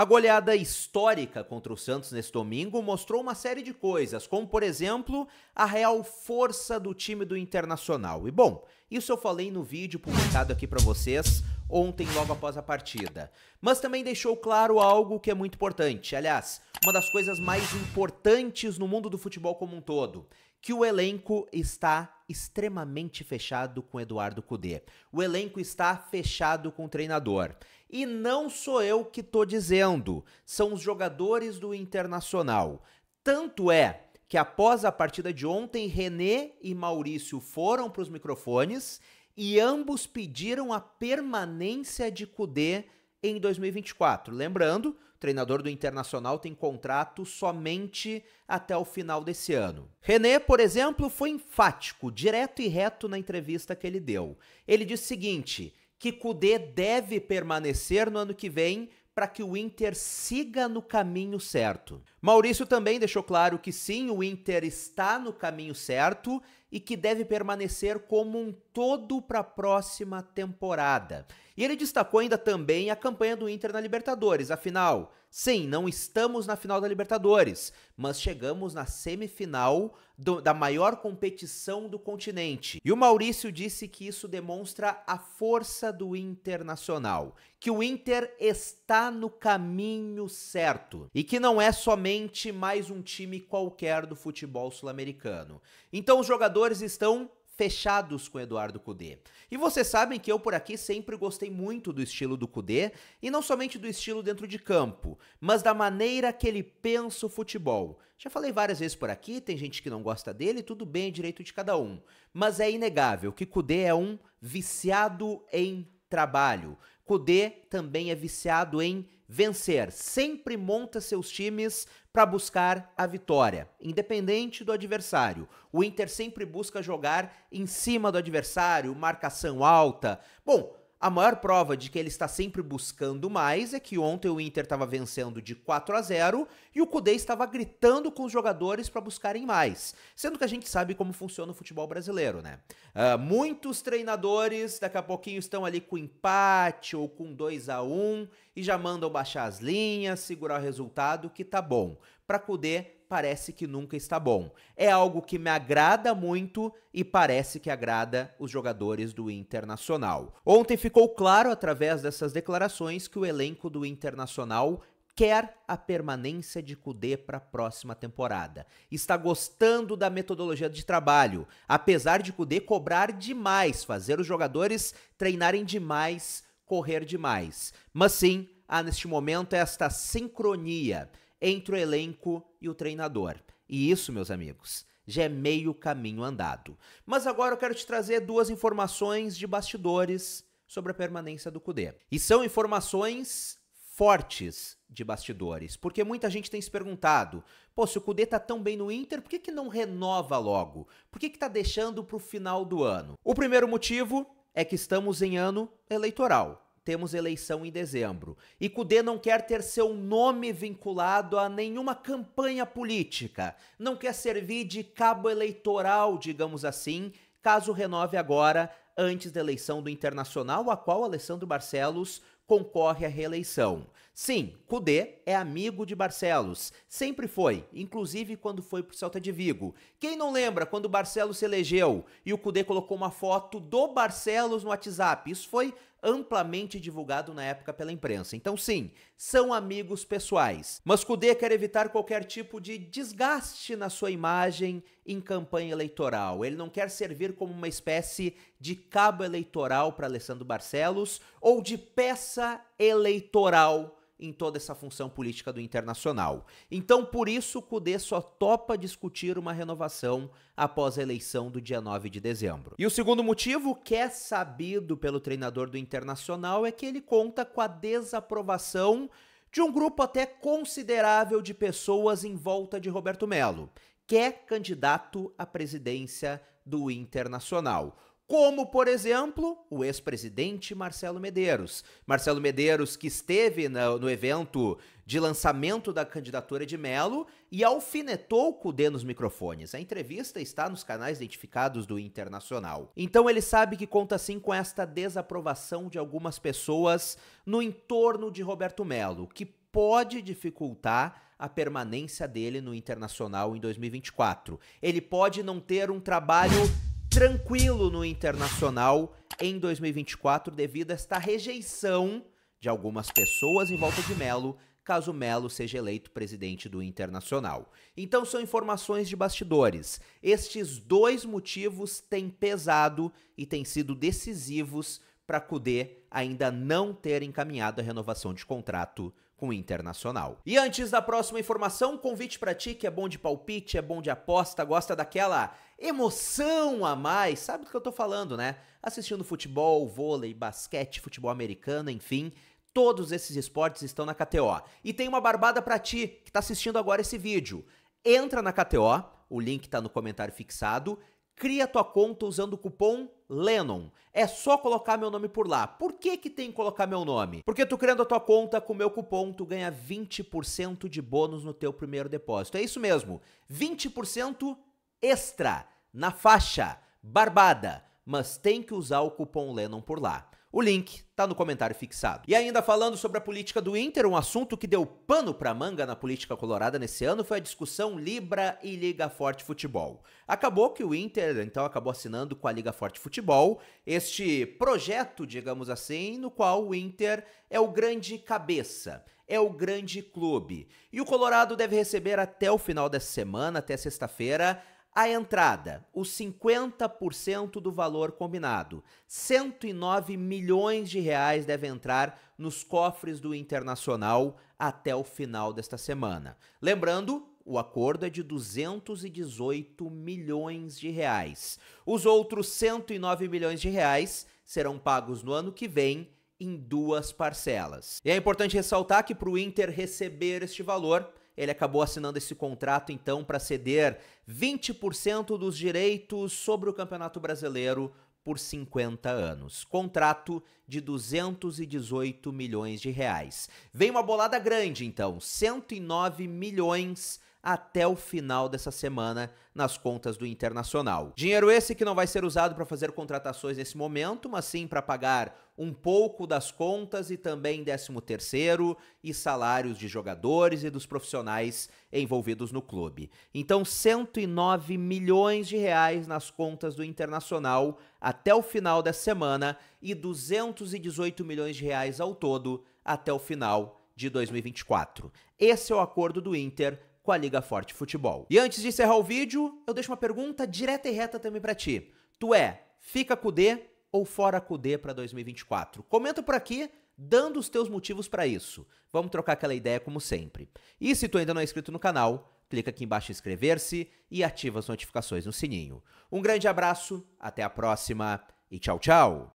A goleada histórica contra o Santos nesse domingo mostrou uma série de coisas, como por exemplo, a real força do time do Internacional. E bom, isso eu falei no vídeo publicado aqui para vocês ontem logo após a partida. Mas também deixou claro algo que é muito importante, aliás, uma das coisas mais importantes no mundo do futebol como um todo, que o elenco está extremamente fechado com Eduardo Cudê. O elenco está fechado com o treinador. E não sou eu que tô dizendo, são os jogadores do Internacional. Tanto é que após a partida de ontem, René e Maurício foram para os microfones e ambos pediram a permanência de Cudê em 2024. Lembrando, o treinador do Internacional tem contrato somente até o final desse ano. René, por exemplo, foi enfático, direto e reto na entrevista que ele deu. Ele disse o seguinte: que Kudê deve permanecer no ano que vem para que o Inter siga no caminho certo. Maurício também deixou claro que sim, o Inter está no caminho certo e que deve permanecer como um todo para a próxima temporada. E ele destacou ainda também a campanha do Inter na Libertadores, afinal, Sim, não estamos na final da Libertadores, mas chegamos na semifinal do, da maior competição do continente. E o Maurício disse que isso demonstra a força do Internacional, que o Inter está no caminho certo e que não é somente mais um time qualquer do futebol sul-americano. Então os jogadores estão fechados com Eduardo Cudê. E vocês sabem que eu por aqui sempre gostei muito do estilo do Cudê, e não somente do estilo dentro de campo, mas da maneira que ele pensa o futebol. Já falei várias vezes por aqui, tem gente que não gosta dele, tudo bem, é direito de cada um. Mas é inegável que Cudê é um viciado em trabalho. Cudê também é viciado em vencer. Sempre monta seus times para buscar a vitória, independente do adversário. O Inter sempre busca jogar em cima do adversário, marcação alta. Bom, a maior prova de que ele está sempre buscando mais é que ontem o Inter estava vencendo de 4 a 0 e o Kudê estava gritando com os jogadores para buscarem mais. Sendo que a gente sabe como funciona o futebol brasileiro, né? Uh, muitos treinadores daqui a pouquinho estão ali com empate ou com 2 a 1 e já mandam baixar as linhas, segurar o resultado que tá bom. Para Cudê parece que nunca está bom. É algo que me agrada muito e parece que agrada os jogadores do Internacional. Ontem ficou claro através dessas declarações que o elenco do Internacional quer a permanência de Kudê para a próxima temporada. Está gostando da metodologia de trabalho, apesar de Kudê cobrar demais, fazer os jogadores treinarem demais, correr demais. Mas sim, há neste momento esta sincronia entre o elenco e o treinador. E isso, meus amigos, já é meio caminho andado. Mas agora eu quero te trazer duas informações de bastidores sobre a permanência do Cudê. E são informações fortes de bastidores, porque muita gente tem se perguntado: pô, se o Cudê tá tão bem no Inter, por que, que não renova logo? Por que, que tá deixando pro final do ano? O primeiro motivo é que estamos em ano eleitoral temos eleição em dezembro. E Cudê não quer ter seu nome vinculado a nenhuma campanha política, não quer servir de cabo eleitoral, digamos assim, caso renove agora, antes da eleição do Internacional, a qual Alessandro Barcelos concorre à reeleição. Sim, Kudê é amigo de Barcelos. Sempre foi, inclusive quando foi pro Celta de Vigo. Quem não lembra quando o Barcelos se elegeu e o Kudê colocou uma foto do Barcelos no WhatsApp? Isso foi amplamente divulgado na época pela imprensa. Então sim, são amigos pessoais. Mas Kudê quer evitar qualquer tipo de desgaste na sua imagem em campanha eleitoral. Ele não quer servir como uma espécie de cabo eleitoral para Alessandro Barcelos ou de peça eleitoral em toda essa função política do internacional. Então, por isso, o Kudê só topa discutir uma renovação após a eleição do dia 9 de dezembro. E o segundo motivo, que é sabido pelo treinador do internacional, é que ele conta com a desaprovação de um grupo até considerável de pessoas em volta de Roberto Melo, que é candidato à presidência do Internacional como, por exemplo, o ex-presidente Marcelo Medeiros. Marcelo Medeiros, que esteve no, evento de lançamento da candidatura de Melo e alfinetou com o Cudê nos microfones. A entrevista está nos canais identificados do Internacional. Então ele sabe que conta sim com esta desaprovação de algumas pessoas no entorno de Roberto Melo, que pode dificultar a permanência dele no Internacional em 2024. Ele pode não ter um trabalho tranquilo no internacional em 2024 devido a esta rejeição de algumas pessoas em volta de Melo, caso Melo seja eleito presidente do Internacional. Então são informações de bastidores. Estes dois motivos têm pesado e têm sido decisivos para Cudê ainda não ter encaminhado a renovação de contrato com o Internacional. E antes da próxima informação, convite para ti que é bom de palpite, é bom de aposta, gosta daquela emoção a mais, sabe do que eu tô falando, né? Assistindo futebol, vôlei, basquete, futebol americano, enfim, todos esses esportes estão na KTO. E tem uma barbada para ti que tá assistindo agora esse vídeo. Entra na KTO, o link tá no comentário fixado, cria tua conta usando o cupom Lennon. É só colocar meu nome por lá. Por que que tem que colocar meu nome? Porque tu criando a tua conta com meu cupom, tu ganha 20% de bônus no teu primeiro depósito. É isso mesmo. 20% extra na faixa barbada, mas tem que usar o cupom Lennon por lá. O link tá no comentário fixado. E ainda falando sobre a política do Inter, um assunto que deu pano pra manga na política colorada nesse ano foi a discussão Libra e Liga Forte Futebol. Acabou que o Inter então acabou assinando com a Liga Forte Futebol este projeto, digamos assim, no qual o Inter é o grande cabeça é o grande clube. E o Colorado deve receber até o final dessa semana, até sexta-feira, a entrada, os 50% do valor combinado. 109 milhões de reais deve entrar nos cofres do Internacional até o final desta semana. Lembrando, o acordo é de 218 milhões de reais. Os outros 109 milhões de reais serão pagos no ano que vem em duas parcelas. E é importante ressaltar que para o Inter receber este valor, ele acabou assinando esse contrato então para ceder 20% dos direitos sobre o Campeonato Brasileiro por 50 anos. Contrato de 218 milhões de reais. Vem uma bolada grande então, 109 milhões até o final dessa semana nas contas do Internacional. Dinheiro esse que não vai ser usado para fazer contratações nesse momento, mas sim para pagar um pouco das contas e também 13º e salários de jogadores e dos profissionais envolvidos no clube. Então 109 milhões de reais nas contas do Internacional até o final dessa semana e 218 milhões de reais ao todo até o final de 2024. Esse é o acordo do Inter com a Liga Forte Futebol. E antes de encerrar o vídeo, eu deixo uma pergunta direta e reta também para ti. Tu é, fica com o D ou fora com o D para 2024? Comenta por aqui dando os teus motivos para isso. Vamos trocar aquela ideia como sempre. E se tu ainda não é inscrito no canal, clica aqui embaixo em inscrever-se e ativa as notificações no sininho. Um grande abraço, até a próxima e tchau, tchau!